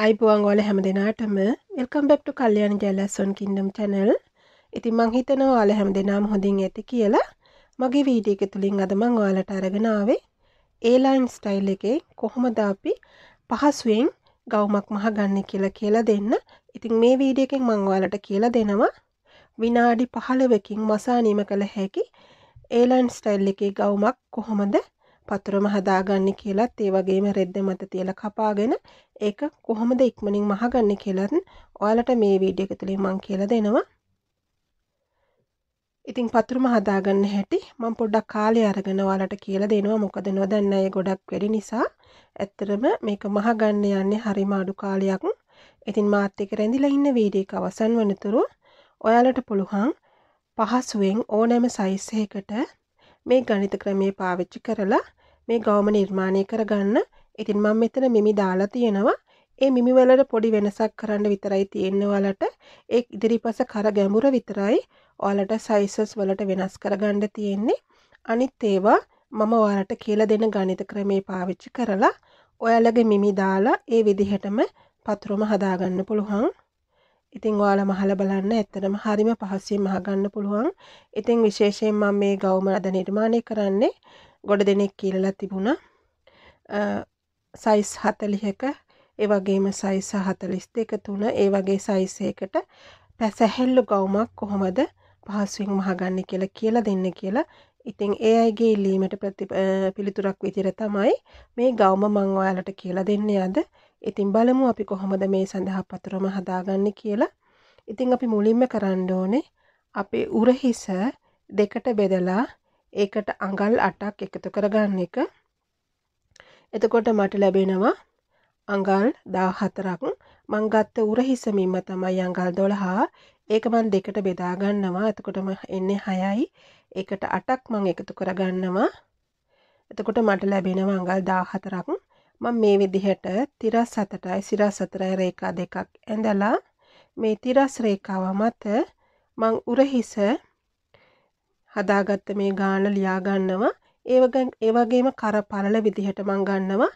අයිබුවන් ඕල හැම දෙනාටම එල්කම් බෙක්්ටු කල්ලයන ජැලස්සොන් කින්ඩම් චැනල් ඉති මං හිතනවා ඕල හැම දෙනාම් හොඳින් ඇති කියලා මගේ වීඩියක තුළින් අදමං ඕලට අරගෙනාවේ ඒලයින් ස්ටයිල් එකේ කොහොමදාපි පහසුවෙන් ගෞමක් මහගන්න කියලා කියලා දෙන්න ඉතින් මේ වීඩියකෙන් මංවාලට කියලා දෙනවා විනාඩි පහළවකින් මසානීම කළ හැකි ඒලයින් ස්ටයිල් එකේ ගෞමක් කොහොමද පතුරම හදාගන්න කියලත් ඒ වගේම රෙද්ද මත තියලා කපාගෙන ඒක කොහොමද ඉක්මනින් මහගන්න කියලත් ඔයාලට මේ වීඩියෝ එක තුලින් මම කියලා දෙනවා. ඉතින් පතුරම හදාගන්න හැටි මම පොඩ්ඩක් කාලය අරගෙන ඔයාලට කියලා දෙනවා මොකද නොදන්න අය ගොඩක් වැඩි නිසා ඇත්තටම මේක මහගන්න යන්නේ හරිම අඩු කාලයක්. ඉතින් මාත් එක්ක රැඳිලා ඉන්න වීඩියෝ එක අවසන් වෙනතුරු ඔයාලට පුළුවන් පහසුවෙන් ඕනෑම සයිස් එකකට මේ ගණිත ක්‍රමය පාවිච්චි කරලා මේ ගෞම නිර්මාණය කරගන්න ඉතින් මම මෙතන මිමි දාලා තියෙනවා ඒ මිමිවලට පොඩි වෙනසක් කරන්න විතරයි තියෙන්නේ ඔයාලට ඒ ඉදිරිපස කර ගැඹුර විතරයි ඔයාලට සයිසස් වලට වෙනස් කරගන්න තියෙන්නේ අනිත් ඒවා මම ඔයාලට කියලා දෙන ගණිත ක්‍රමේ පාවිච්චි කරලා ඔයාලගේ මිමි දාලා ඒ විදිහටම පත්‍රම හදාගන්න පුළුවන් ඉතිං ඔයාලම අහලා බලන්න ඇත්තටම හරිම පහසුවෙන් අහගන්න පුළුවන්. ඉතින් විශේෂයෙන් මම මේ ගවුම අද නිර්මාණය කරන්නේ ගොඩ දෙනෙක් කියලා තිබුණා. සයිස් 40ක ඒ වගේම සයිස් 42 3 ඒ වගේ සයිස් එකකට පැසැහැල්ලු ගවුමක් කොහොමද පහසුවෙන් අහගන්නේ කියලා කියලා දෙන්න කියලා ඉතින් ඒ අයගේ ඉල්ලීමට පිළිතුරක් විදිහට තමයි මේ ගවුම මම ඔයාලට කියලා දෙන්නේ අද. ඉතින් බලමු අපි කොහොමද මේ සඳහා පතුරම හදාගන්න කියලා ඉතිං අපි මුලින්ම කරන්න ඕනේ අපේ උරහිස දෙකට බෙදලා ඒකට අඟල් අටක් එකතු කරගන්න එක එතකොට මට ලැබෙනවා අඟල් දාහතරක් මංගත්ත උරහිසමින්ම තමයි අඟල් දොළහා ඒක මන් දෙකට බෙදාගන්නවා එතකොටම එන්නේ හයයි එකට අටක් මං එකතු කරගන්නවා එතකොට මට ලැබෙන අඟල් දාහතරක් මම මේ විදිහට තිරස් හතරයි සිරස් හතරයි රේඛා දෙකක් ඇඳලා මේ තිරස් රේඛාව මත මං උරහිස හදාගත්ත මේ ගාන ලියා ගන්නවා ඒ වගේම කර පළල විදිහට මං ගන්නවා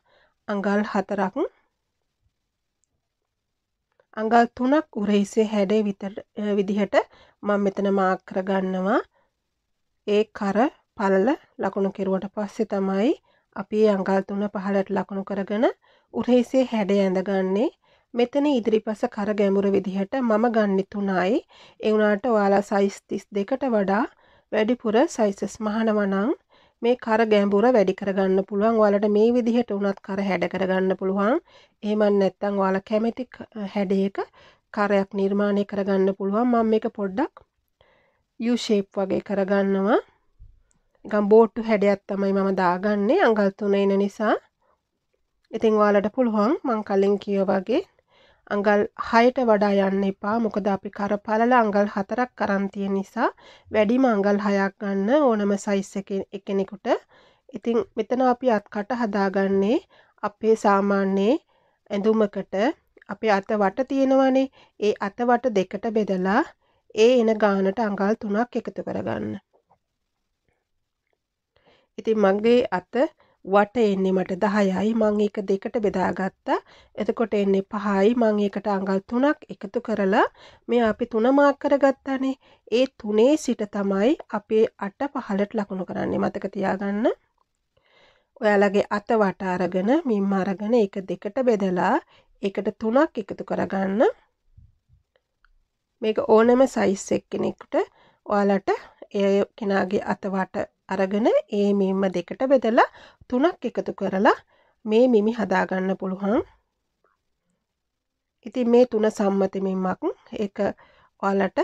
අඟල් හතරක් අඟල් තුනක් උරහිසේ හැඩේ විතර විදිහට මම මෙතන මාක් කර ගන්නවා ඒ කර පළල ලකුණු කෙරුවට පස්සේ තමයි අපි අඟල් තුන පහලට ලකුණු කරගෙන උරහිසේ හැඩ ඇඳගන්නේ මෙතන ඉදිරිපස කර ගැඹුරු විදිහට මම ගන්න තුනයි ඒ වුණාට ඔයාලා සයිස් 32කට වඩා වැඩිපුර සයිසස් මහනවනම් මේ කර ගැඹුර වැඩි කරගන්න පුළුවන් ඔයාලට මේ විදිහට උනත් කර හැඩ කරගන්න පුළුවන් එහෙම නැත්නම් ඔයාලා කැමති හැඩයක කරයක් නිර්මාණය කරගන්න පුළුවන් මම මේක පොඩ්ඩක් U shape වගේ කරගන්නවා නිකන් බෝට්ටු හැඩයක් තමයි මම දාගන්නේ අඟල් තුන එන නිසා. ඉතින් ඔයාලට පුළුවන් මං කලින් කියවාගේ අඟල් 6ට වඩා යන්න එපා. මොකද අපි කරපලල අඟල් 4ක් කරන් තියෙන නිසා වැඩිම අඟල් 6ක් ගන්න ඕනම සයිස් එකෙනෙකුට. ඉතින් මෙතන අපි අත්කට හදාගන්නේ අපේ සාමාන්‍ය ඇඳුමකට අපේ අත වට තියෙනවනේ. ඒ අත වට දෙකට බෙදලා ඒ එන ගානට අඟල් 3ක් එකතු කරගන්න. ඉතින් මගේ අත වට එන්නේ මට 10යි මම ඒක දෙකට බෙදාගත්තා. එතකොට එන්නේ 5යි මම ඒකට අඟල් 3ක් එකතු කරලා මේ අපි 3 මාක් කරගත්තානේ. ඒ 3 සිට තමයි අපේ අට පහලට ලකුණු කරන්නේ. මතක තියාගන්න. ඔයාලගේ අත වට අරගෙන මිම්ම අරගෙන ඒක දෙකට බෙදලා ඒකට 3ක් එකතු කරගන්න. මේක ඕනෑම සයිස් එක්කෙනෙකුට ඔයාලට ඒ කෙනාගේ අත වට අරගෙන ඒ මෙම්ම දෙකට බෙදලා තුනක් එකතු කරලා මේ මිමි හදාගන්න පුළුවන්. ඉතින් මේ තුන සම්මත මෙම්මක් ඒක ඔයාලට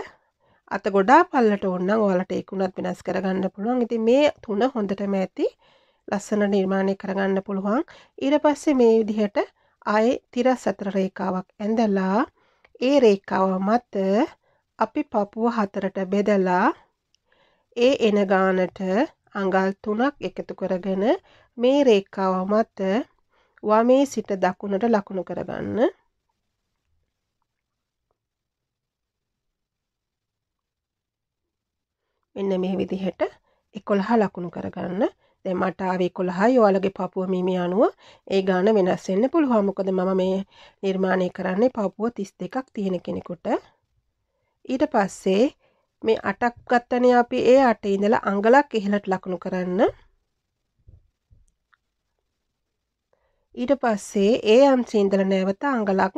අත ගොඩා පල්ලට ඕනනම් ඔයාලට ඒක උනත් වෙනස් කරගන්න පුළුවන්. ඉතින් මේ තුන හොඳටම ඇති ලස්සන නිර්මාණය කරගන්න පුළුවන්. ඊට පස්සේ මේ විදිහට ආයේ තිරස් අතර රේඛාවක් ඇඳලා ඒ රේඛාව මත අපි පපුව හතරට බෙදලා ඒ එන ගානට අඟල් තුනක් එකතු කරගෙන මේ රේඛාව මත වමේ සිට දකුණට ලකුණු කරගන්න. මෙන්න මේ විදිහට 11 ලකුණු කරගන්න. දැන් මට ආවේ 11යි. ඔයාලගේ පපුව මීමේ අනුව ඒ ගාන වෙනස් වෙන්න පුළුවන්. මොකද මම මේ නිර්මාණය කරන්නේ පපුව 32ක් තියෙන කෙනෙකුට. ඊට පස්සේ මේ 8ක් ගත්තනේ අපි ඒ 8 ඉඳලා අඟලක් ඉහළට ලකුණු කරන්න. ඊට පස්සේ ඒ අංශය ඉඳලා නැවත අඟලක්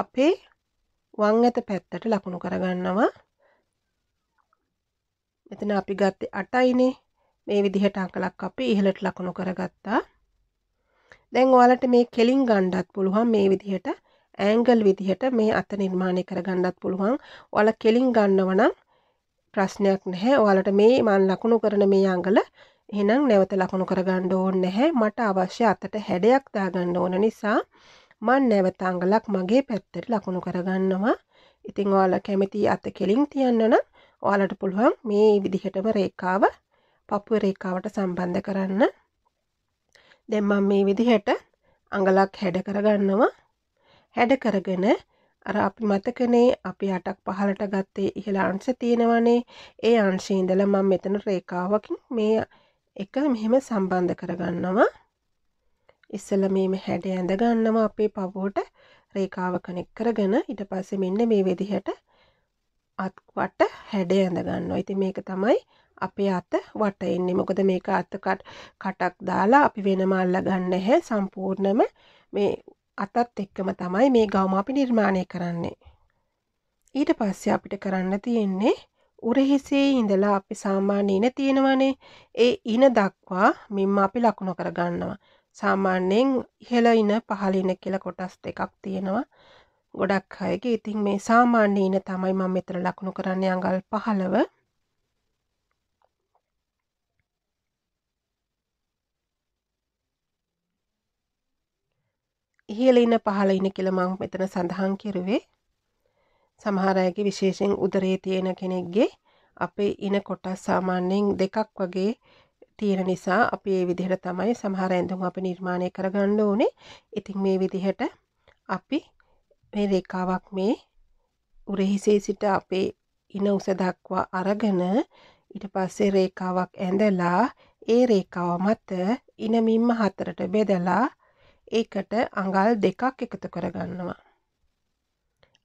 අපේ වම් ඇත පැත්තට ලකුණු කරගන්නවා. මෙතන අපි ගත්තේ 8යිනේ. මේ විදිහට අකලක් අපි ඉහළට ලකුණු කරගත්තා. දැන් ඔයාලට මේ කෙලින් ගණ්ඩත් පුළුවන් මේ විදිහට ඇංගල් විදිහට මේ අත නිර්මාණය කරගන්නත් පුළුවන්. ඔයාලා කෙලින් ගන්නව නම් ප්‍රශ්නයක් නැහැ. ඔයාලට මේ මම ලකුණු කරන මේ අඟල එහෙනම් නැවත ලකුණු කරගන්න ඕනේ නැහැ. මට අවශ්‍ය අතට හැඩයක් දාගන්න ඕන නිසා මම නැවත අඟලක් මගේ පැත්තට ලකුණු කරගන්නවා. ඉතින් ඔයාලා කැමති අත කෙලින් තියන්න නම් ඔයාලට පුළුවන් මේ විදිහටම රේඛාව පපුව රේඛාවට සම්බන්ධ කරන්න. දැන් මම මේ විදිහට අඟලක් හැඩ කරගන්නවා. හැඩ කරගෙන අර අපි මතකනේ අපි අටක් පහලට ගත්තේ ඉහළ අංශ තියෙනවනේ ඒ අංශේ ඉඳලා මම මෙතන රේඛාවකින් මේ එක මෙහෙම සම්බන්ධ කරගන්නවා ඉස්සල මේ හැඩ ඇඳ ගන්නවා අපේ පවුවට රේඛාව කනෙක් කරගෙන ඊට පස්සේ මෙන්න මේ විදිහට අත් වට හැඩ ඇඳ ගන්නවා. ඉතින් මේක තමයි අපේ අත වට එන්නේ. මොකද මේක අත කටක් දාලා අපි වෙනම අල්ලගන්නේ නැහැ. සම්පූර්ණම මේ අතත් එක්කම තමයි මේ ගවම අපි නිර්මාණය කරන්නේ. ඊට පස්සේ අපිට කරන්න තියෙන්නේ උරහිසේ ඉඳලා අපි සාමාන්‍ය ඉන තියෙනවනේ ඒ ඉන දක්වා මෙම්ම අපි ලකුණු කරගන්නවා. සාමාන්‍යයෙන් ඉහළ ඉන පහළ ඉන කියලා කොටස් දෙකක් තියෙනවා. ගොඩක් අයගේ ඉතින් මේ සාමාන්‍ය ඉන තමයි මම මෙතන ලකුණු කරන්නේ අඟල් 15. ඉහළ ඉන්න පහළ ඉන්න කියලා මම මෙතන සඳහන් කෙරුවේ සමහර අයගේ විශේෂයෙන් උදරයේ තියෙන කෙනෙක්ගේ අපේ ඉන කොටස් සාමාන්‍යයෙන් දෙකක් වගේ තියෙන නිසා අපි මේ විදිහට තමයි සමහර ඇඳුම් අපි නිර්මාණය කරගන්න ඕනේ. ඉතින් මේ විදිහට අපි මේ රේඛාවක් මේ උරහිසේ සිට අපේ ඉන උස දක්වා අරගෙන ඊට පස්සේ රේඛාවක් ඇඳලා ඒ රේඛාව මත ඉනමින්ම හතරට බෙදලා ඒකට අඟල් දෙකක් එකතු කරගන්නවා.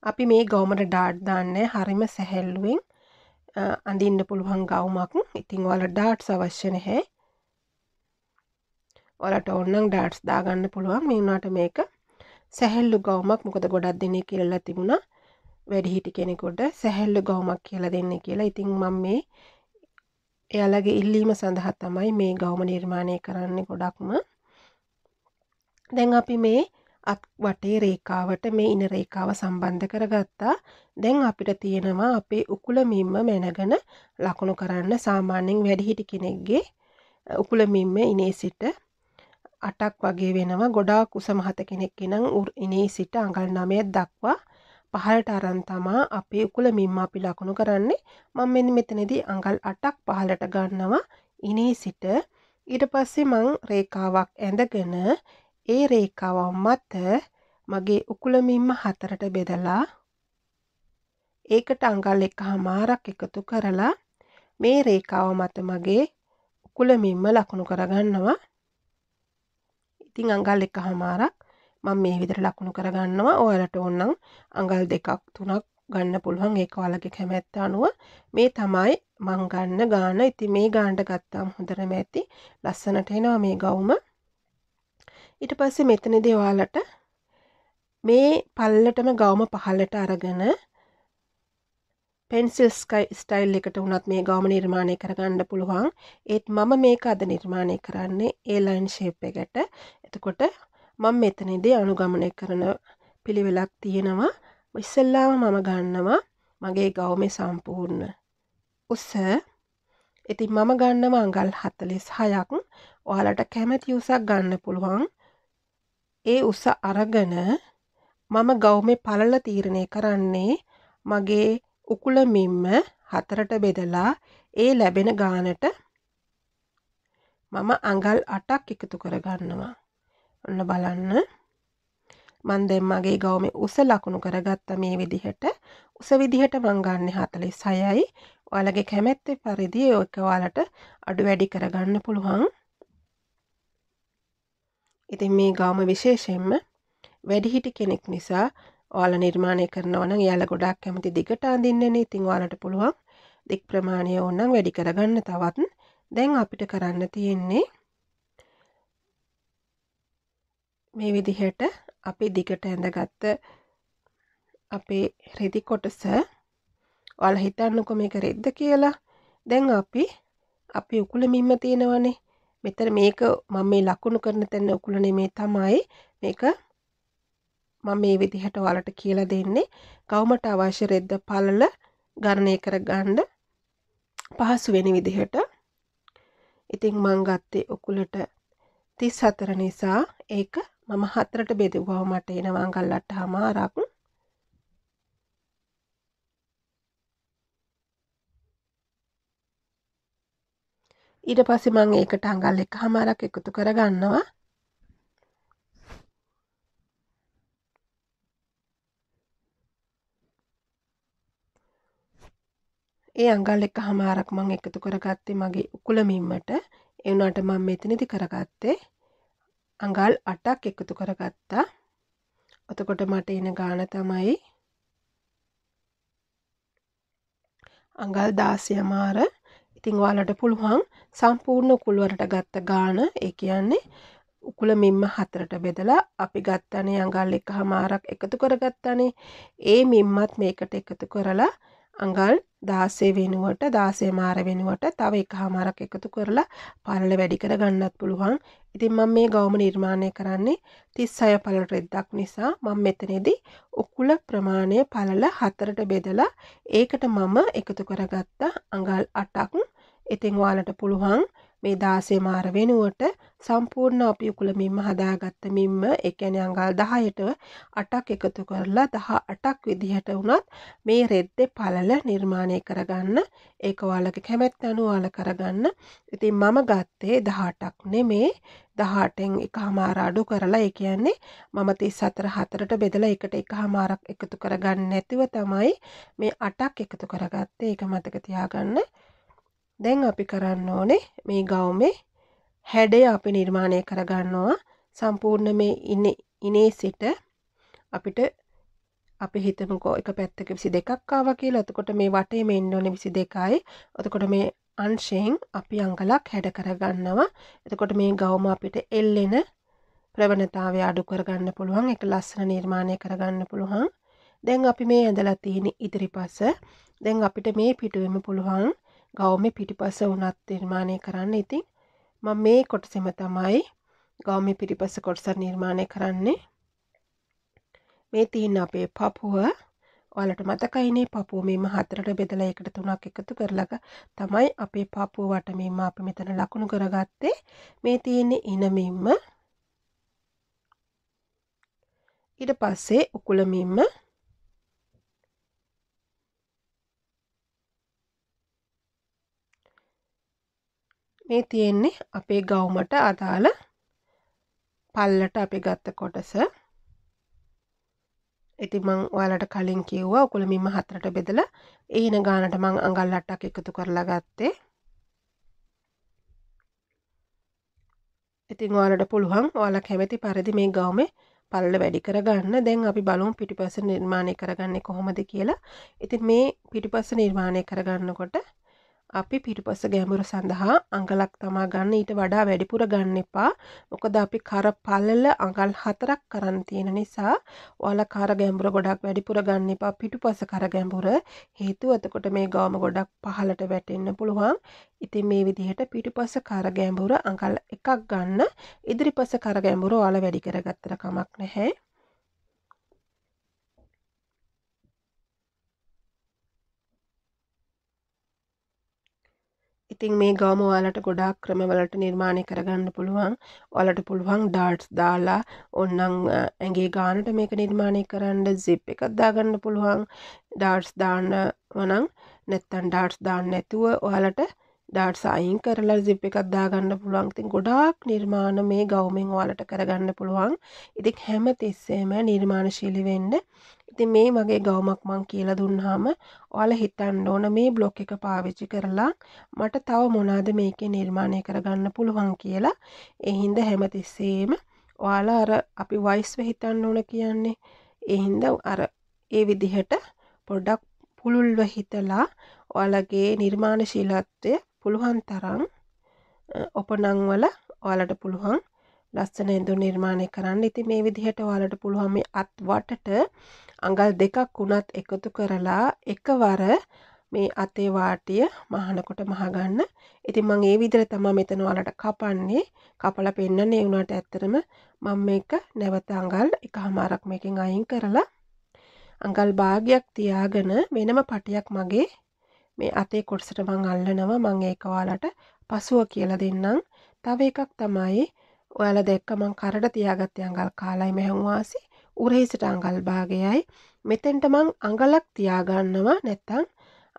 අපි මේ ගෞමට ඩාඩ් දාන්නේ හරිම සැහැල්ලුවෙන් අඳින්න පුළුවන් ගෞමක් ඉතිං වල ඩාට්ස් අවශ්‍ය නැහැ. ඔලට ඔන්නම් ඩාට්ස් දාගන්න පුළුවන් මේ වුණාට මේක සැහැල්ලු ගෞමක් මොකද ගොඩක් දෙන්නේ කියලා තිබුණා. වැඩිහිටි කෙනෙකොට සැහැල්ලු ගෞමක් කියලා දෙන්නේ කියලා. ඉතින් මම මේ එයාලගේ ඉල්ලීම සඳහා තමයි මේ ගෞම නිර්මාණය කරන්නේ ගොඩක්ම. දැන් අපි මේ වටේ රේකාවට මේ ඉන රේකාව සම්බන්ධ කරගත්තා දැන් අපිට තියෙනවා අපේ උකුලමින්ම මැනගෙන ලකුණු කරන්න සාමාන්‍යයෙන් වැඩිහිටි කෙනෙක්ගේ උකුලමින්ම ඉනේ සිට අටක් වගේ වෙනවා ගොඩාක් උස මහත කෙනෙක් නම් ඉනේ සිට අඟල් නමයක් දක්වා පහලට අරන් තමා අපේ උකුලමින්ම අපි ලකුණු කරන්නේ මම මෙන්න මෙතනදී අඟල් 8ක් පහලට ගන්නවා ඉනේ සිට ඊට පස්සේ මං රේඛාවක් ඇඳගෙන ඒ රේකාව මත මගේ උකුලමින්ම හතරට බෙදලා ඒකට අඟල් එක හමාරක් එකතු කරලා මේ රේකාව මත මගේ උකුලමින්ම ලකුණු කරගන්නවා ඉතිං අඟල් එක හමාරක් මං මේ විදිර ලකුණු කරගන්නවා ඔයාලට ඔන්නම් අඟල් දෙකක් තුනක් ගන්න පුළුවන් ඒක ඔයාලගේ කැමැත්ත අනුව මේ තමයි මං ගන්න ගාන ඉතින් මේ ගානට ගත්තාම හොඳටම ඇති ලස්සනට එනවා මේ ගවුම ඊට පස්සේ මෙතනදී ඔයාලට මේ පල්ලටම ගවම පහලට අරගෙන පෙන්සිල් ස්කයි ස්ටයිල් එකට වුණත් මේ ගවම නිර්මාණය කරගන්න පුළුවන් ඒත් මම මේක අද නිර්මාණය කරන්නේ ඒලයින් ශේප් එකට එතකොට මම මෙතනදී අනුගමනය කරන පිළිවෙලක් තියෙනවා ඉස්සල්ලාම මම ගන්නවා මගේ ගවමේ සම්පූර්ණ උස ඉතින් මම ගන්නවා අඟල් හතලිස් හයක් ඔයාලට කැමැති උසක් ගන්න පුළුවන් ඒ උස අරගෙන මම ගෞමේ පළල තීරණය කරන්නේ මගේ උකුලමින්ම හතරට බෙදලා ඒ ලැබෙන ගානට මම අඟල් අටක් එකතු කරගන්නවා. ඔන්න බලන්න. මන් දැන් මගේ ගවුමේ උස ලකුණු කරගත්ත මේ විදිහට උස විදිහට මං ගන්න 46යි. ඔයාලගේ කැමැත්ත පරිදි ඒක ඔයාලට අඩු වැඩි කරගන්න පුළුවන්. ඉතින් මේ ගාම විශේෂයෙන්ම වැඩිහිටි කෙනෙක් නිසා ඕල නිර්මාණය කරනවා නම් යාල ගොඩක් කැමති දිගට අඳින්නන ඉතිං වාලට පුළුවන් දික් ප්‍රමාණය ඕන්නම් වැඩි කරගන්න තවත් දැන් අපිට කරන්න තියෙන්නේ මේ විදිහට අපි දිගට ඇඳගත්ත අපේ රෙදි කොටස ඔල හිතන්නකො මේක රෙද්ද කියලා දැන් අපි අපි උකුල මින්ම තියෙනවනේ මෙතන මේක මම මේ ලකුණු කරන තැන උකුල නෙමේ තමයි මේක මම මේ විදිහට ඔයාලට කියලා දෙන්නේ ගවමට අවශ්‍ය රෙද්ද පළල ගණනය කරගන්න පහසු වෙන විදිහට ඉතින් මං ගත්තේ උකුලට 34 නිසා ඒක මම හතරට බෙදුවා මට එන වංගල්ලට හමාරක් ඊට පස්සේ මම ඒකට අඟල් එකහමාරක් එකතු කරගන්නවා. ඒ අඟල් එකහමාරක් මම එකතු කරගත්තේ මගේ උකුලමින්මට. ඒ වුණාට මම මෙතනදි කරගත්තේ අඟල් 8ක් එකතු කරගත්තා. එතකොට මට එන ගාන තමයි අඟල් 16 මාර ඉතිං ඔයාලට පුළුවන් සම්පූර්ණ උකුල්වලට ගත්ත ගාන ඒ කියන්නේ උකුල මෙම්ම හතරට බෙදලා අපි ගත්තනේ අඟල් එක හමාරක් එකතු කරගත්තනේ ඒ මෙම්මත් මේකට එකතු කරලා අඟල් දාසේ වෙනුවට දාසේ මාර වෙනුවට තව එක හාමාරක් එකතු කරලා පලල වැඩිකර ගන්නත් පුළුවන් ඉතින් මම මේ ගෞම නිර්මාණය කරන්නේ තිස් අය පලට රෙද්දක් නිසා මං මෙතනෙදී උකුල ප්‍රමාණය පලල හතරට බෙදලා ඒකට මම එකතු කරගත්තා අඟල් අටක් ඉතිං වාලට පුළුවන් මේ 16 මාර වෙනුවට සම්පූර්ණ අපි උකුල මිම්ම හදාගත්ත මිම්ම ඒ කියන්නේ අඟල් 10ට 8ක් එකතු කරලා 18ක් විදිහට වුණත් මේ රෙද්දේ පළල නිර්මාණය කරගන්න ඒක ඔයාලගේ කැමැත්ත අනුව ඔයාලා කරගන්න. ඉතින් මම ගත්තේ 18ක් නෙමේ 18න් එකමාර අඩු කරලා ඒ කියන්නේ මම 34 හතරට බෙදලා එකට එකමාරක් එකතු කරගන්න නැතිව තමයි මේ 8ක් එකතු කරගත්තේ. ඒක මතක තියාගන්න. දැන් අපි කරන්න ඕනේ මේ ගවුමේ හැඩය අපි නිර්මාණය කරගන්නවා සම්පූර්ණ මේ ඉන්න ඉනේ සිට අපිට අපි හිතමුකෝ එක පැත්තක විසි දෙකක් ආව කියලා එතකොට මේ වටේ මේ එන්න ඕනේ 22යි. එතකොට මේ අංශයෙන් අපි අංගලක් හැඩ කරගන්නවා. එතකොට මේ ගවුම අපිට එල්ලෙන ප්‍රවණතාවය අඩු කරගන්න පුළුවන්. ඒක ලස්සන නිර්මාණය කරගන්න පුළුවන්. දැන් අපි මේ ඇඳලා තියෙන ඉදිරිපස දැන් අපිට මේ පිටුවෙම පුළුවන් ගෞමෙ පිටිපස වුණත් නිර්මාණය කරන්න ඉතින් මම මේ කොටසෙම තමයි ගෞමෙ පිටිපස කොටස නිර්මාණය කරන්නේ මේ තියෙන අපේ පපුව ඔයාලට මතකයිනේ පපුව මෙම හතරට බෙදලා ඒකට තුනක් එකතු කරලා තමයි අපේ පපුව වටමීම අපි මෙතන ලකුණු කරගත්තේ මේ තියෙන ඉනමින්ම ඊට පස්සේ උකුලමින්ම මේ තියෙන්නේ අපේ ගවුමට අදාළ පල්ලට අපි ගත්ත කොටස ඉතින් මං ඔයාලට කලින් කිව්වා උකුල මීම හතරට බෙදලා ඊන ගානට මං අඟල් අටක් එකතු කරලා ගත්තේ ඉතින් ඔයාලට පුළුවන් ඔයාලා කැමති පරිදි මේ ගවුමේ පල්ල වැඩි කරගන්න දැන් අපි බලමු පිටිපස්ස නිර්මාණය කරගන්නේ කොහොමද කියලා. ඉතින් මේ පිටිපස්ස නිර්මාණය කරගන්නකොට අපි පිටිපස්ස ගැඹුර සඳහා අඟලක් තමා ගන්න ඊට වඩා වැඩිපුර ගන්න එපා. මොකද අපි කර පළල අඟල් හතරක් කරන්න තියෙන නිසා ඔයාලා කර ගැඹුර ගොඩක් වැඩිපුර ගන්න එපා පිටිපස්ස කර ගැඹුර. හේතුව එතකොට මේ ගාම ගොඩක් පහලට වැටෙන්න පුළුවන්. ඉතින් මේ විදිහට පිටිපස්ස කර ගැඹුර අඟල් එකක් ගන්න ඉදිරිපස්ස කර ගැඹුර ඔයාලා වැඩි කරගත්තට කමක් නැහැ. ඉතින් මේ ගවම ඔයාලට ගොඩාක් ක්‍රමවලට නිර්මාණය කරගන්න පුළුවන් ඔලට පුළුවන් ඩාට්ස් දාලා ඔන්නං ඇගේ ගානට මේක නිර්මාණය කරන්න සිප් එකත් දාගන්න පුළුවන් ඩාට්ස් දාන්න වනං නැත්තන් ඩාට්ස් දාන්න නැතුව ඔයාලට ඩාට් සයින් කරලා සිප් එකක් දාගන්න පුළුවන් ඉතින් ගොඩාක් නිර්මාණ මේ ගවමෙන් ඔයාලට කරගන්න පුළුවන් ඉතින් හැම තිස්සෙම නිර්මාණශීලී වෙන්න ඉතින් මේ මගේ ගවමක් මං කියලා දුන්නාම ඔයාලා හිතන්න ඕන මේ බ්ලොක් එක පාවිච්චි කරලා මට තව මොනවාද මේකේ නිර්මාණය කරගන්න පුළුවන් කියලා ඒ හින්දා හැම තිස්සෙම ඔයාලා අර අපි වයිස්ව හිතන්න ඕන කියන්නේ ඒ හින්දා අර ඒ විදිහට පොඩ්ඩක් පුළුල්ව හිතලා ඔයාලගේ නිර්මාණශීලත්වය පුළුවන් තරම් ඔපනංවල ඔයාලට පුළුවන් ලස්සන ඇඳු නිර්මාණය කරන්න ඉති මේ විදිහට ඔයාලට පුළුවන් මේ අත් වටට අඟල් දෙකක් වුණත් එකතු කරලා එකවර මේ අතේ වාටිය මහනකොට මහගන්න ඉතින් මං ඒ විදිහට තමයි මෙතන වලට කපන්නේ කපලා පෙන්නන්නේ ඒ උනාට ඇත්තටම මම මේක නැවත අඟල් එකමාරක් මේකෙන් අයින් කරලා අඟල් භාගයක් තියාගෙන වෙනම පටියක් මගේ මේ අතේ කොටසට මං අල්ලනවා මං ඒක ඔයාලට පසුව කියලා දෙන්නම්. තව එකක් තමයි ඔයාලා දැක්ක මං කරඩ තියාගත්ත අඟල් කාලයි මෙහුවාසි උරහිසට අඟල් භාගයයි. මෙතෙන්ට මං අඟලක් තියාගන්නවා නැත්තම්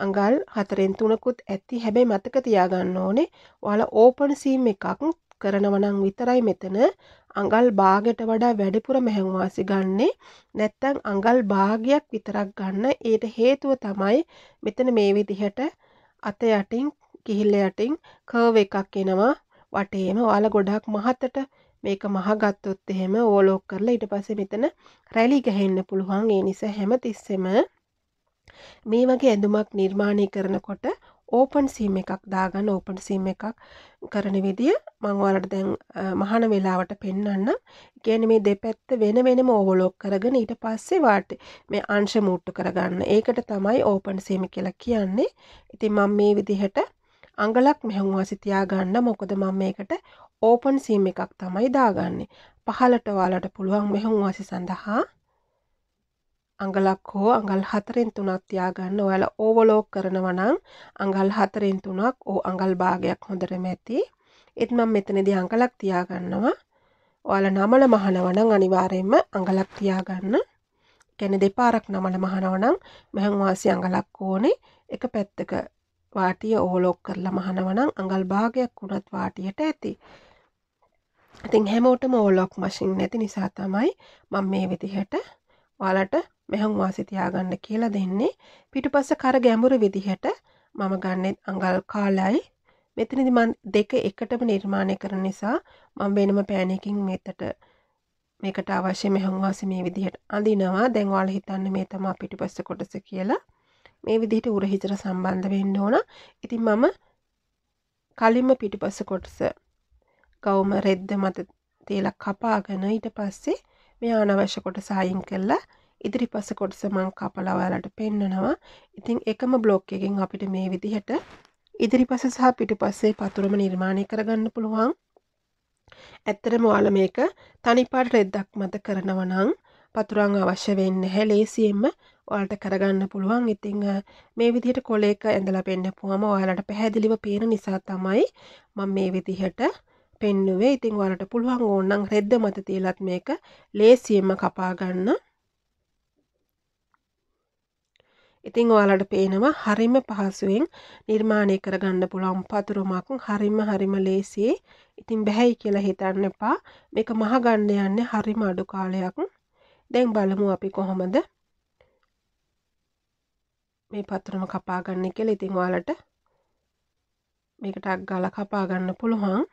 අඟල් හතරෙන් තුනකුත් ඇති හැබැයි මතක තියාගන්න ඕනේ ඔයාලා ඕපන් සීම් එකක් කරනවනං විතරයි මෙතන අඟල් භාගට වඩා වැඩිපුර මෙහැංවාසි ගන්නේ නැත්තං අඟල් භාගයක් විතරක් ගන්න ඊට හේතුව තමයි මෙතන මේ විදිහට අත යටින් කිහිල්ල යටින් කර්ව එකක් එනවා වටේම ඔයාලා ගොඩක් මහතට මේක මහගත්තොත් එහෙම ඕලෝක් කරලා ඊට පස්සේ මෙතන රැලි ගහන්න පුළුවන් ඒ නිසා හැම තිස්සෙම මේ වගේ ඇඳුමක් නිර්මාණය කරනකොට ඕපන් සීම් එකක් දාගන්න ඕපන් සීම් එකක් කරන විදිය මංවාලට දැන් මහන වෙලාවට පෙන්වන්න කියන මේ දෙපැත්ත වෙන වෙනම ඕවලෝක් කරගෙන ඊට පස්සේ වාට මේ අංශ මුට්ටු කරගන්න ඒකට තමයි ඕපන් සීම කියලා කියන්නේ ඉතින් මම මේ විදිහට අඟලක් මෙහුවා සිතියා ගන්න මොකද මම මේකට ඕපන් සීම් එකක් තමයි දාගන්නේ පහලට ඔයාලට පුළුවන් මෙහුම් වාසි සඳහා අඟලක් හෝ අඟල් හතරෙන් තුනක් තියාගන්න ඔයාලා ඕවලෝක් කරනවා නම් අඟල් හතරෙන් තුනක් ඕ අඟල් භාගයක් හොඳටම ඇති. ඒත් මම මෙතනදී අඟලක් තියාගන්නවා. ඔයාලා නමල මහනවා නම් අනිවාර්යයෙන්ම අඟලක් තියාගන්න. කියන්නේ දෙපාරක් නමල මහනවා නම් මහන් වාසි අඟලක් ඕනේ. එක පැත්තක වාටිය ඕලෝක් කරලා මහනවා නම් අඟල් භාගයක් වුණත් වාටියට ඇති. ඉතින් හැමෝටම ඕලොක් මැෂින් නැති නිසා තමයි මම මේ විදිහට ඔයාලට මෙහං වාසි තියාගන්න කියලා දෙන්නේ පිටුපස්ස කර ගැඹුරු විදිහට මම ගන්නෙත් අඟල් කාලයි මෙතනදි මම දෙක එකටම නිර්මාණය කරන නිසා මම වෙනම පෑනකින් මෙතට මේකට අවශ්‍ය මෙහං වාසි මේ විදිහට අඳිනවා දැන් ඔයාලා හිතන්න මේ තමයි පිටුපස්ස කොටස කියලා මේ විදිහට උරහිතර සම්බන්ධ වෙන්න ඕන ඉතින් මම කලින්ම පිටුපස්ස කොටස ගවුම රෙද්ද මත තේලක් කපාගෙන ඊට පස්සේ මේ අනවශ්‍ය කොටස අයින් කළා ඉදිරි පස කොටස මං කපලා ඔයාලට පෙන්නනවා. ඉතින් එකම බ්ලොක් එකෙන් අපිට මේ විදිහට ඉදිරිපස සහ පිටිපස්සේ පතුරම නිර්මාණය කරගන්න පුළුවන්. ඇත්තටම ඔයාලා මේක තනිපාට රෙද්දක් මත කරනවා නම් පතුරන් අවශ්‍ය වෙන්නේ නැහැ ලේසියෙන්ම ඔයාලට කරගන්න පුළුවන්. ඉතින් මේ විදිහට කොලේක ඇඳලා පෙන්නපුවම ඔයාලට පැහැදිලිව පේන නිසා තමයි මම මේ විදිහට පෙන්නුවේ. ඉතින් ඔයාලට පුළුවන් ඕනනම් රෙද්ද මත තියලත් මේක ලේසියෙන්ම කපා ගන්න ඉතිං ඔයාලට පේනවා හරිම පහසුවෙන් නිර්මාණය කරගන්න පුළුවන් පතුරුමක් හරිම හරිම ලේසියි ඉතින් බැහැයි කියලා හිතන්න එපා මේක මහගන්න යන්නේ හරිම අඩු කාලයක් දැන් බලමු අපි කොහොමද මේ පතුරම කපාගන්න කියලා ඉතිං ඔයාලට මේකට අක් ගාලා කපාගන්න පුළුවන්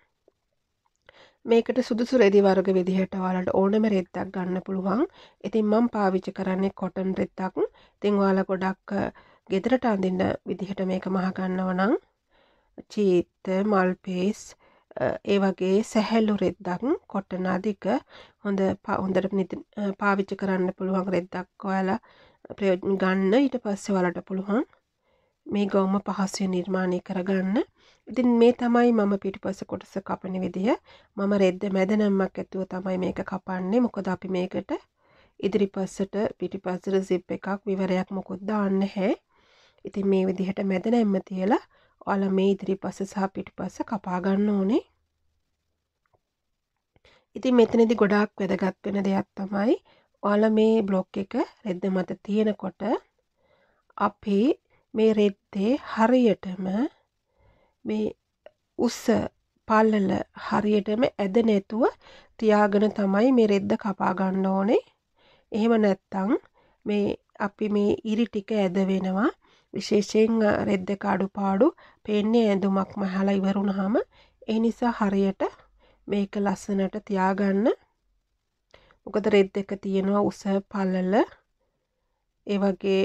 මේකට සුදුසු රෙදි වර්ග විදිහට ඔයාලට ඕනම රෙද්දක් ගන්න පුළුවන්. ඉතින් මම පාවිච්චි කරන්නේ කොටන් රෙද්දක්. ඉතින් ඔයාලා ගොඩක් ගෙදරට අඳින්න විදිහට මේක මහ ගන්නව නම් චීත, මල්පේස් ඒ වගේ සැහැල්ලු රෙද්දක් කොටන අධික හොඳ හොඳට පාවිච්චි කරන්න පුළුවන් රෙද්දක් ඔයාලා ප්‍රයෝජන ගන්න ඊට පස්සේ ඔයාලට පුළුවන් මේ ගොම පහසුවේ නිර්මාණය කරගන්න. ඉතින් මේ තමයි මම පිටිපස කොටස කපන විදිහ. මම රෙද්ද මැද නැම්මක් ඇතුව තමයි මේක කපන්නේ. මොකද අපි මේකට ඉදිරිපස්සට පිටිපස්සට සිප් එකක් විවරයක් මොකුත් දාන්න නැහැ. ඉතින් මේ විදිහට මැද නැම්ම තියලා ඔයාලා මේ ඉදිරිපස්ස සහ පිටිපස්ස කපා ගන්න ඕනේ. ඉතින් මෙතනදි ගොඩාක් වැදගත් වෙන දෙයක් තමයි ඔයාලා මේ බ්ලොක් එක රෙද්ද මත තියෙනකොට අපේ මේ රෙද්දේ හරියටම මේ උස පල්ලල හරියටම ඇද නැතුව තියාගෙන තමයි මේ රෙද්ද කපා ගන්න ඕනේ. එහෙම නැත්තම් මේ අපි මේ ඉරි ටික ඇද වෙනවා. විශේෂයෙන් රෙද්දක අඩුපාඩු පේන්නේ ඇඳුමක් මහලා ඉවරුනහම ඒ නිසා හරියට මේක ලස්සනට තියාගන්න. මොකද රෙද්දක තියෙනවා උස පල්ලල ඒ වගේ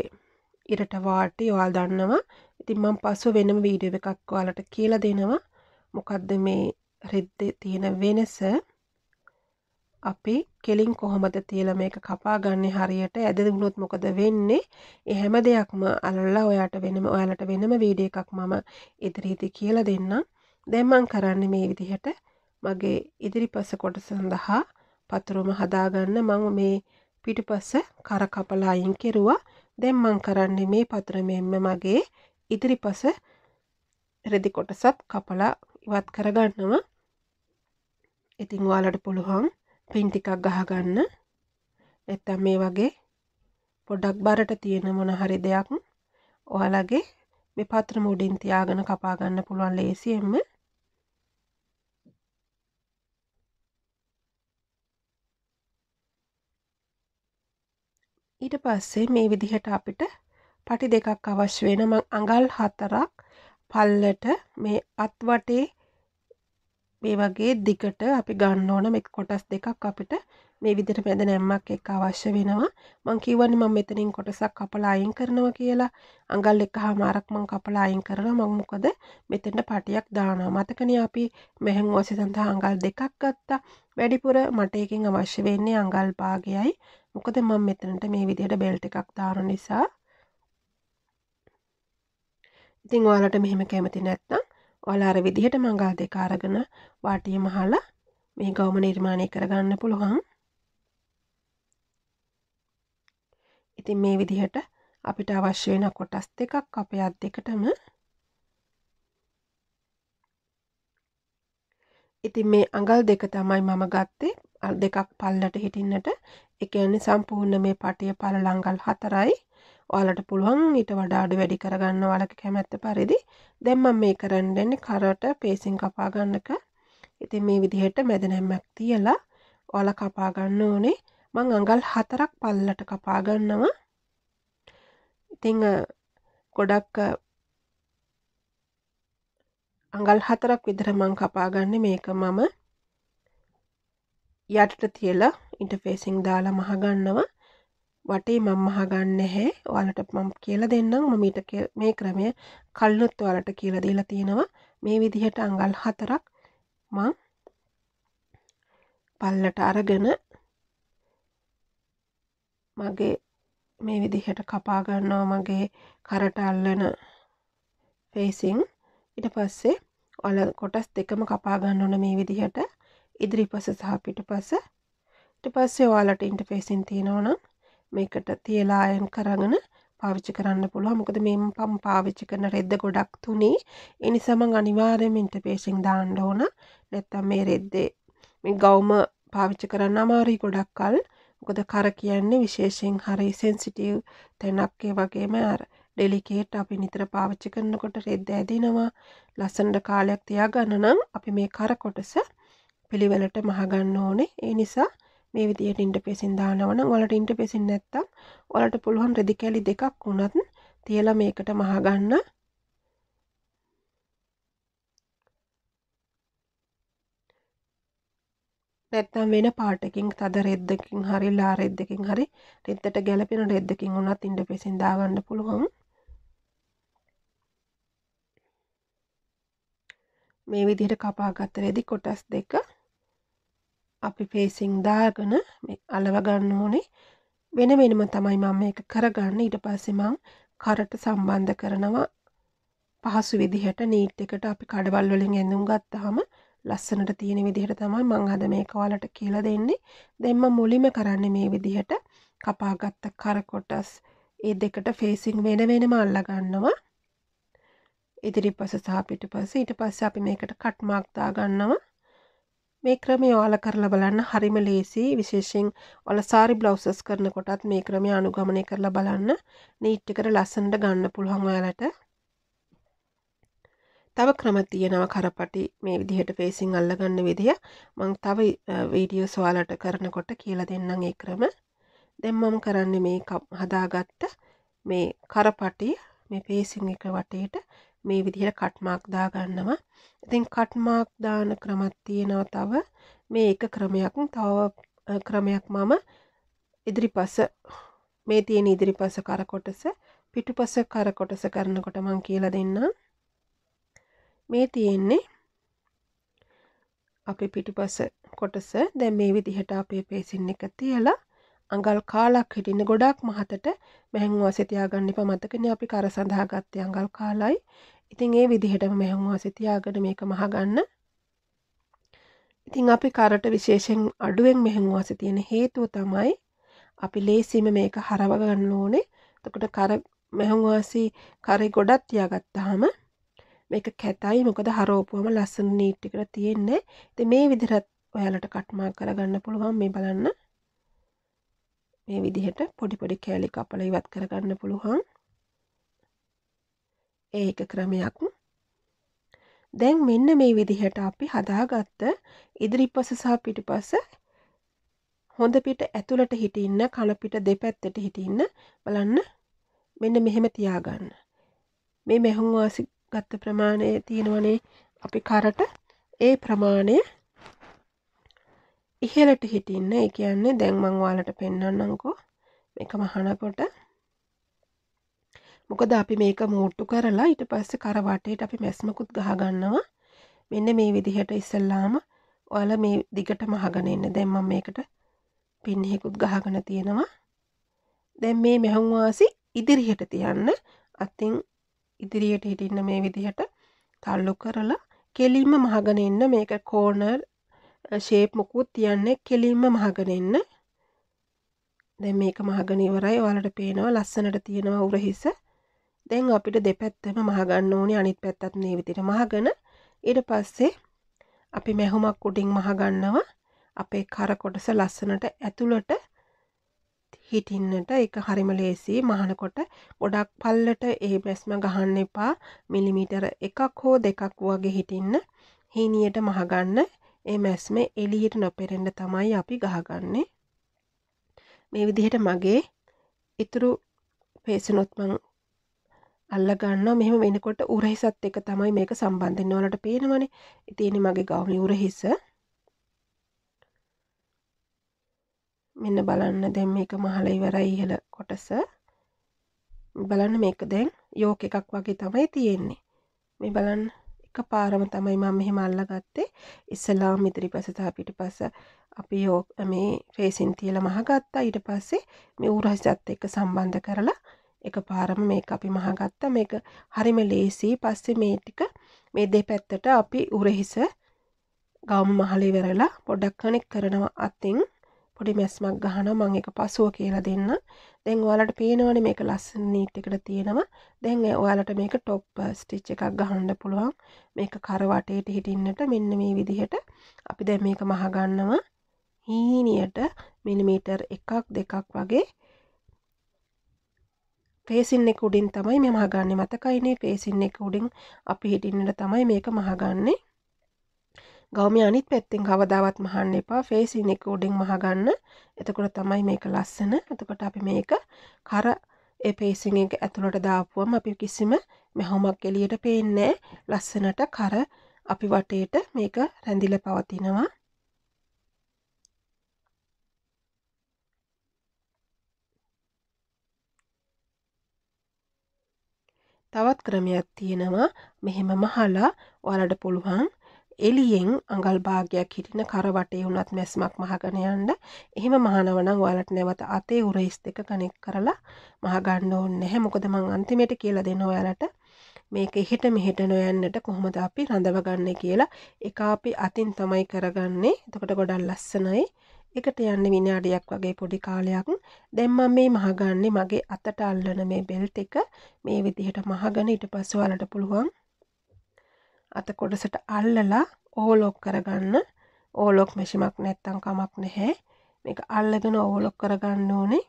ඉරට වාට යොල් දන්නවා ඉතින් මං පසු වෙනම වීඩියෝ එකක් ඔයාලට කියලා දෙනවා මොකක්ද මේ රෙද්ද තියෙන වෙනස අපි කෙලින් කොහොමද තියලා මේක කපා ගන්න හරියට ඇදදුනොත් මොකද වෙන්නේ ඒ හැම දෙයක්ම අලලා ඔයාට වෙනම ඔයාලට වෙනම වීඩියෝ එකක් මම ඉදිරියේදී කියලා දෙන්නම් දැන් මම කරන්නේ මේ විදිහට මගේ ඉදිරිපස කොටස සඳහා පතුරුම හදාගන්න මම මේ පිටිපස කර කපලා අයින් කෙරුවා දැන් මං කරන්නේ මේ පත්‍රමයෙන්ම මගේ ඉදිරිපස රෙදි කොටසත් කපලා ඉවත් කරගන්නවා ඉතින් ඔයාලට පුළුවන් පින් ටිකක් ගහගන්න නැත්තම් මේ වගේ පොඩක් බරට තියෙන මොන හරි දෙයක් ඔයාලගේ මේ පත්‍රම උඩින් තියාගෙන කපා ගන්න පුළුවන් ලේසියෙන්ම ඊට පස්සේ මේ විදිහට අපිට පටි දෙකක් අවශ්‍ය වෙන මං අඟල් හතරක් පල්ලට මේ අත්වටේ මේ වගේ දිගට අපි ගන්න ඕන මේ කොටස් දෙකක් අපිට මේ විදිහට මැද නැම්මක් එක්ක අවශ්‍ය වෙනවා මං කියවන්නේ මම මෙතනින් කොටසක් කපලා අයින් කරනවා කියලා අඟල් එකහමාරක් මං කපලා අයින් කරනවා මම මොකද මෙතෙන්ට පටියක් දානවා මතකනේ අපි මෙහෙන් ඔසේ සඳහා අඟල් දෙකක් ගත්තා වැඩිපුර මට එකෙන් අවශ්‍ය වෙන්නේ අඟල් භාගයයි මොකද මම මෙතනට මේ විදිහට බෙල්ට් එකක් දාන නිසා ඉතින් ඔයාලට මෙහෙම කැමති නැත්නම් ඔයාලා අර විදිහට මංගල් දෙක අරගෙන වාටිය මහලා මේ ගවම නිර්මාණය කරගන්න පුළුවන්. ඉතින් මේ විදිහට අපිට අවශ්‍ය වෙන කොටස් දෙකක් අපේ අත් දෙකටම ඉතින් මේ අඟල් දෙක තමයි මම ගත්තේ දෙකක් පල්ලට හිටින්නට එකනි සම්පූර්ණ මේ පටිය පල ලංගල් හතරයි ඔයාලට පුළුවන් ඊට වඩාඩු වැඩි කරගන්න වලක කැමැත්ත පරිදි දැම්ම මේ කරන්න දෙන්නේ කරට පේසින් කපාගන්නක ඉතින් මේ විදිහට මැදනැම්මක් තියලා ඔල කපාගන්න ඕනේ මං අඟල් හතරක් පල්ලට කපාගන්නවා ඉතිං ගොඩක් අඟල් හතරක් විදර මං කපාගන්න මේක මම යටට තියලා ඉන්ටෆේසිං දාලා මහගන්නවා වටේ මම මහගන්න හැ ඔයාලට මම කියලා දෙන්නම් මම ඊට මේ ක්‍රමය කලිනුත් ඔයාලට කියලා දීලා තියෙනවා මේ විදිහට අඟල් හතරක් මං පල්ලට අරගෙන මගේ මේ විදිහට කපා ගන්නවා මගේ කරට අල්ලන ෆේසිං ඊට පස්සේ ඔයාල කොටස් දෙකම කපා ගන්න ඕන මේ විදිහට ඉදිරිපස සහ පිටපස ඊට පස්සේ ඔයාලට ඉන්ටර්ෆේසින් තියෙනවනම් මේකට තියලා අයන් කරගෙන පාවිච්චි කරන්න පුළුවන් මොකද මේ මම පාවිච්චි කරන රෙද්ද ගොඩක් තුනේ ඒ නිසා මම අනිවාර්යයෙන්ම ඉන්ටර්ෆේසින් දාන්න ඕන නැත්තම් මේ රෙද්දේ මේ ගවුම පාවිච්චි කරන්න අමාරුයි ගොඩක් කල් මොකද කර කියන්නේ විශේෂයෙන් හරි සෙන්සිටිව් තැනක් ඒ වගේම අර ඩෙලිකේට් අපි නිතර පාවිච්චි කරනකොට රෙද්ද ඇදිනවා ලස්සනට කාලයක් තියාගන්න නම් අපි මේ කර කොටස පිළිවෙලට මහගන්න ඕනේ ඒ නිසා මේ විදියට ඉන්ටපෙසින් දානවන ඔලට ඉන්ටපෙසින් නැත්තම් ඔලට පුළුවන් රෙදි කැලි දෙකක් වුණත් තියල මේකට මහගන්න නැත්තම් වෙන පාටකින් තද රෙද්දකින් හරි ලා රෙද්දකින් හරි රෙද්දට ගැලපෙන රෙද්දකින් වුණත් ඉන්ඩ පෙසින් දාගන්න පුළුවන් මේ විදිහට කපාගත්ත රෙදි කොටස් දෙක අපි පේසිං දාගෙන අලව ගන්න ඕනේ වෙන වෙනම තමයි මම මේක කරගන්න ඊට පස්සේ මම කරට සම්බන්ධ කරනවා පහසු විදිහට නීට් එකට අපි කඩවල් වලින් ඇඳුම් ගත්තාම ලස්සනට තියෙන විදිහට තමයි මම අද මේක ඔයාලට කියලා දෙන්නේ දැන් මම මුලින්ම කරන්නේ මේ විදිහට කපාගත්ත කර කොටස් ඒ දෙකට ෆේසිං වෙන වෙනම අල්ලා ගන්නවා ඉදිරිපස සහ පිටිපස ඊට පස්සේ අපි මේකට කට් මාක් දාගන්නවා මේ ක්‍රමය ඔයාලා කරලා බලන්න හරිම ලේසි විශේෂයෙන් ඔයාලා සාරි බ්ලවුසස් කරනකොටත් මේ ක්‍රමය අනුගමනය කරලා බලන්න නීට් එකට ලස්සනට ගන්න පුළුවන් ඔයාලට තව ක්‍රම තියෙනවා කරපටි මේ විදිහට ෆේසින් අල්ලගන්න විදිය මං තව වීඩියෝ සොයාලට කරනකොට කියලා දෙන්නම් ඒ ක්‍රම දැන් මම කරන්නේ මේ හදාගත්ත මේ කරපටි මේ ෆේසින් එක වටේට මේ විදිහට කට්මාක් දාගන්නවා ඉතින් කට්මාක් දාන ක්‍රමත් තියෙනවා තව මේ එක ක්‍රමයක් තව ක්‍රමයක් මම ඉදිරිපස මේ තියෙන ඉදිරිපස කරකොටස පිටුපස කරකොටස කරනකොට මං කියලා දෙන්නම් මේ තියෙන්නේ අපි පිටිපස කොටස දැන් මේ විදිහට අපේ පේසින් එක තියලා අඟල් කාලක් හිටින්න ගොඩක් මහතට මැහැන්වාසේ තියාගන්න එපා මතකනේ අපි කර සඳහා ගත්තේ අඟල් කාලයි ඉතින් ඒ විදිහටම මෙහමුවා සිතියාගට මේක මහගන්න ඉතිං අපි කරට විශේෂෙන් අඩුවෙන් මෙහෙමුවාස තියෙන හේතුව තමයි අපි ලේසිම මේක හරවගන්න ඕනේ තකට කර මෙහවාසි කරි ගොඩත් තියාගත්තාහම මේක කැතයි මොකද හරෝපුවම ලස්සන නීට්ටිකට තියෙන්නේ ති මේ විදිරත් ඔයාලට කට්මා කරගන්න පුළුවන් මේ බලන්න මේ විදිහට පොඩිපොඩි කෑලි අපල ඉවත් කරගන්න පුළුවන් ඒක ක්‍රමයක් දැන් මෙන්න මේ විදිහට අපි හදාගත්ත ඉදිරිපස සහ පිටිපස හොඳ පිට ඇතුළට හිටින්න කනපිට දෙපැත්තට හිටින්න බලන්න මෙන්න මෙහෙම තියාගන්න මේ මෙහුම්වාසි ගත්ත ප්‍රමාණය තියෙනවනේ අපි කරට ඒ ප්‍රමාණය ඉහලට හිටින්න ඒ කියන්නේ දැන් මංවාලට පෙන්න්නන්නංකෝ එක මහනකොට මොකද අපි මේක මෝට්ටු කරලා ඊට පස්සේ කරවටේට අපි මැස්මකුත් ගහගන්නවා මෙන්න මේ විදිහට ඉස්සල්ලාම ඔයාල මේ දිගට මහගෙන එන්න දැන් මම මේකට පින්හෙකුත් ගහගෙන තියෙනවා දැන් මේ මෙහුම්වාසි ඉදිරියට තියන්න අතින් ඉදිරියට හිටින්න මේ විදිහට තල්ලු කරලා කෙලින්ම මහගෙන එන්න මේක කෝනර් ශේප් මොකුත් තියන්නේ කෙලින්ම මහගෙන එන්න දැන් මේක මහගෙන ඉවරයි ඔයාලට පේනවා ලස්සනට තියෙනවා උරහිස දැන් අපිට දෙපැත්තම මහගන්න ඕනේ අනිත් පැත්තත් මේ විදිහට මහගෙන ඊට පස්සේ අපි මැහුමක් උඩින් මහගන්නවා අපේ කර කොටස ලස්සනට ඇතුළට හිටින්නට ඒක හරිම ලේසි මහනකොට ගොඩක් පල්ලට ඒ බැස්ම ගහන්න එපා මිලිමීටර එකක් හෝ දෙකක් වගේ හිටින්න හීනියට මහගන්න ඒ මැස්ම එලියට නොපෙරෙන්ඩ තමයි අපි ගහගන්නේ මේ විදිහට මගේ ඉතුරු පේසනොත්මං අල්ලගන්න මෙහම වෙනකොට උරහිසත් එක තමයි මේක සම්බන්ධෙන් ඕලට පේනවනේ ඉතියනි මගේ ගවුලි උරහිස මෙන්න බලන්න දැම් මේක මහල ඉවරයි ඉහල කොටස බලන්න මේක දැන් යෝක එකක් වගේ තමයි තියෙන්නේ මේ බලන්න එක පාරම තමයි මම මෙහෙම අල්ලගත්තේ ඉස්සලාම ඉදිරි පස සහ පිට පස අපි යෝ මේ ෆේසින් තියලා මහගත්තා ඊට පස්සේ මේ ඌරහිසත් එක්ක සම්බන්ධ කරලා එක පාරම මේක අපි මහගත්ත මේක හරිම ලේසි පස්සේ මේ ටික මේ දෙ පැත්තට අපි උරහිස ගවම මහලි වෙරලා පොඩක් කනෙක් කරනවා අතින් පොඩි මැස්මක් ගහන මං එක පසුව කියලා දෙන්න දැන් ඔයාලට පේනවනේ මේක ලස්සන නීට් එකට තියෙනවා දැන් ඔයාලට මේක টොප් ස්ටිච් එකක් ගහන්න පුළුවන් මේක කර වටේට හිටින්නට මෙන්න මේ විදිහට අපි දැන් මේක මහ ගන්නවා හීනියට මිලිමීටර් 1ක් 2ක් වගේ පේසින් එක උඩින් තමයි මේ මහගන්නේ මතකයිනේ පේසින් එක උඩින් අපි හිටින්නට තමයි මේක මහගන්නේ ගෞමි අනිත් පැත්තෙන් කවදාවත් මහන්න එපා ෆේසින් එක උඩින් මහගන්න එතකොට තමයි මේක ලස්සන එතකොට අපි මේක කර ඒ පේසින් එක ඇතුළට දාපුවම අපි කිසිම මැහොමක් එළියට පේන්නේ ලස්සනට කර අපි වටේට මේක රැඳිලා පවතිනවා තවත් ක්‍රමයක් තියෙනවා මෙහෙම මහලා ඔයාලට පුළුවන් එලියෙන් අඟල් භාගයක් හිටින කරවටේ වුණත් මැස්මක් මහගෙන යන්න. එහෙම මහනවනම් ඔයාලට නැවත අතේ උරහිස් දෙක කනෙක් කරලා මහගන්න ඕනේ නැහැ. මොකද මං අන්තිමේට කියලා දෙන ඔයාලට මේක එහෙට මෙහෙට නොයන්නට කොහොමද අපි රඳවගන්නේ කියලා. ඒක අපි අතින් තමයි කරගන්නේ. එතකොට ගොඩක් ලස්සනයි. එකට යන්න විනාඩියක් වගේ පොඩි කාලයක් දැම්ම මේ මහගන්නේ මගේ අතට අල්ලන මේ බෙල්ට එක මේ විදිහට මහගන ඉට පස්සු වලට පුළුවන් අත කොඩසට අල්ලලා ඕලොක් කරගන්න ඕලොක් මෙසිමක් නැත්තං කමක් නැහැ මේක අල්ලගෙන ඕලොක් කරගන්න ඕනේ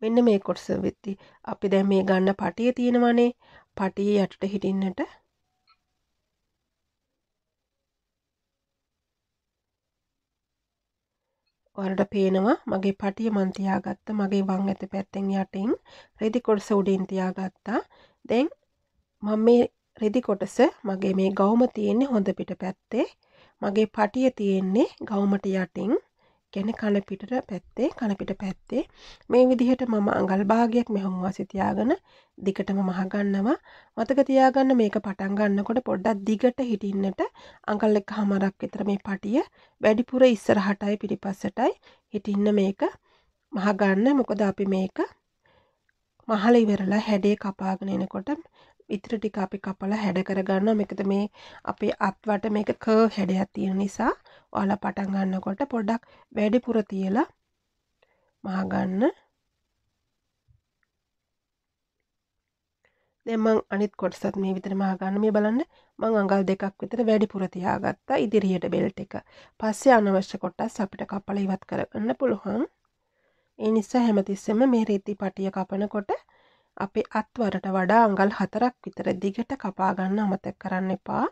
මෙන්න මේ කොටස වෙත්ති අපි දැන් මේ ගන්න පටිය තියෙනවනේ පටිය යටට හිටින්නට ඔයාලට පේනවා මගේ පටිය මන් තියාගත්ත මගේ වම් ඇත පැත්තෙන් යටින් රෙදි කොටස උඩින් තියාගත්තා. දැන් මම මේ රෙදි කොටස මගේ මේ ගවුම තියෙන්නේ හොඳ පිට පැත්තේ. මගේ පටිය තියෙන්නේ ගවුමට යටින්. කියන්නේ කනපිටට පැත්තේ කනපිට පැත්තේ මේ විදිහට මම අඟල් භාගයක් මෙහොම වාසි තියාගෙන දිගටම මහගන්නවා මතක තියාගන්න මේක පටන් ගන්නකොට පොඩ්ඩක් දිගට හිටින්නට අඟල් එකහමාරක් විතර මේ පටිය වැඩිපුර ඉස්සරහටයි පිටිපස්සටයි හිටින්න මේක මහගන්න මොකද අපි මේක මහල ඉවරලා හැඩේ කපාගෙන එනකොට ඉතිර ටික අපි කපලා හැඩ කරගන්න මේකද මේ අපේ අත්වට මේක කර් හැඩයක් තියෙන නිසා ඔයාලා පටන් ගන්නකොට පොඩ්ඩක් වැඩිපුර තියලා මහගන්න දැන් මං අනිත් කොටසත් මේ විතර මහගන්න මේ බලන්න මං අඟල් දෙකක් විතර වැඩිපුර තියාගත්තා ඉදිරියට බෙල්ට් එක. පස්සේ අනවශ්‍ය කොටස් අපිට කපලා ඉවත් කරගන්න පුළුවන්. ඒ නිසා හැමතිස්සෙම මේ රීති පටිය කපනකොට අපේ අත්වරට වඩා අඟල් හතරක් විතර දිගට කපාගන්න අමතක් කරන්න එපා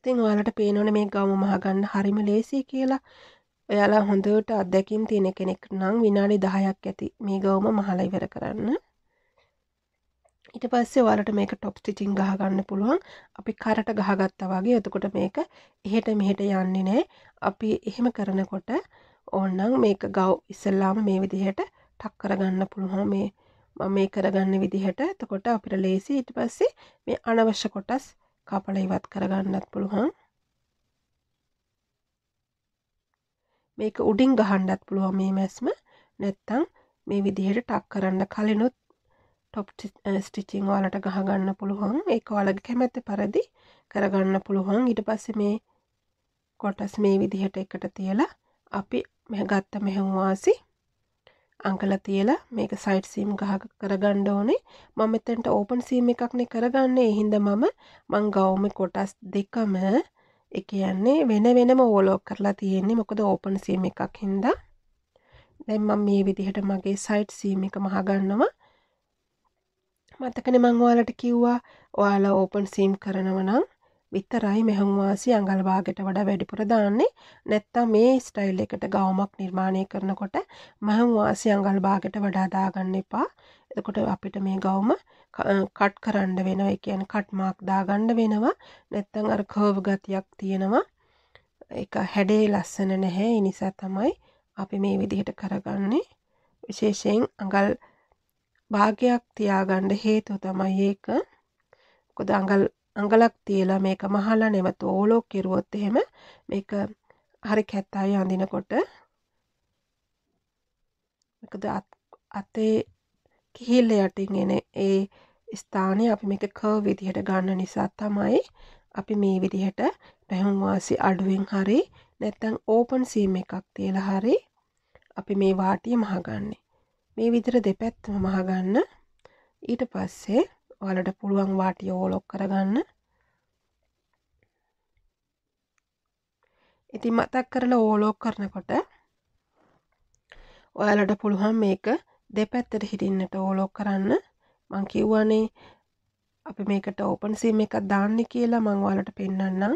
ඉතින් ඔයාලට පේනොන මේ ගවම මහගන්න හරිම ලේසි කියලා ඔයාලා හොඳට අත්දැකින් තියෙන කෙනෙක් නම් විනාඩි දහයක් ඇති මේ ගවම මහල ඉවර කරන්න ඊට පස්සේ ඔයාලට මේක ටොප් ස්ටිචින් ගහගන්න පුළුවන් අපි කරට ගහගත්තා වගේ එතකොට මේක එහෙට මෙහෙට යන්නේ නැහැ අපි එහෙම කරනකොට ඕන්නම් මේක ගව් ඉස්සල්ලාම මේ විදිහට ටක් කරගන්න පුළුවන් මේ මම මේ කරගන්න විදිහට එතකොට අපිට ලේසි ඊට පස්සේ මේ අනවශ්‍ය කොටස් කපලා ඉවත් කරගන්නත් පුළුවන් මේක උඩින් ගහන්නත් පුළුවන් මේ මැස්ම නැත්තම් මේ විදිහට ටක් කරන්න කලිනුත් ටොප් ස්ටිචිං වලට ගහගන්න පුළුවන් ඒක ඔයාලගේ කැමැත්ත පරිදි කරගන්න පුළුවන් ඊට පස්සේ මේ කොටස් මේ විදිහට එකට තියලා අපි ගත්ත මෙහෙන්වාසි අංකල තියලා මේක සයිට් සීම් ගහක කරගණ්ඩ ඕනේ මම එතැන්ට ඕපන් සීම එකක්නේ කරගන්නේ එහින්ද මම මං ගෞම කොටස් දෙකම එක යන්නේ වෙන වෙනම ඕලෝක් කරලා තියෙන්නේ මොකද ඕපන් සීම එකක් හින්දා දැන් මම මේ විදිහට මගේ සයිට් සීම එක මහගන්නවා මතකනේ මං ඔයාලට කිව්වා ඔයාලා ඕපන් සීම් කරනවා නම් විතරයි මෙහමුවාසි අඟල්වාගෙට වඩා වැඩිපුර දාන්නේ නැත්තම් මේ ස්ටයිල් එකට ගවමක් නිර්මාණය කරනකොට මහමුවාසි අඟල්වාගෙට වඩා දාගන්න එපා එතකොට අපිට මේ ගවම කට් කරන්න වෙනවා එකයන් කට්මාක් දාගණ්ඩ වෙනවා නැත්තං අර කර්ව ගතියක් තියෙනවා එක හැඩේ ලස්සන නැහැ ඉනිසා තමයි අපි මේ විදිහට කරගන්නේ විශේෂයෙන් අඟල් භාගයක් තියාගණ්ඩ හේතු තමයි ඒක කොද අඟල් අඟලක් තියලා මේක මහලා නැවත ඕලෝක් කෙරුවොත් එහෙම මේක හරි කැත්තයි අඳිනකොට මොකද අතේ කිහිල්ල යටින් එන ඒ ස්ථානය අපි මේක කර් විදිහට ගන්න නිසා තමයි අපි මේ විදිහට පැහුම් වාසි අඩුවෙන් හරි නැත්නම් ඕපන් සීම් එකක් තියලා හරි අපි මේ වාටිය මහගන්නේ මේ විදිහට දෙපැත්තම මහගන්න ඊට පස්සේ ඔයාලට පුළුවන් වාටිය ඕලොක් කරගන්න ඉතින් මතක් කරලා ඕලෝක් කරනකොට ඔයාලට පුළුවන් මේක දෙපැත්තට හිටින්නට ඕලෝක් කරන්න මං කිව්වනේ අපි මේකට ඕපන් සීම් එකක් දාන්න කියලා මං ඔයාලට පෙන්වන්නම්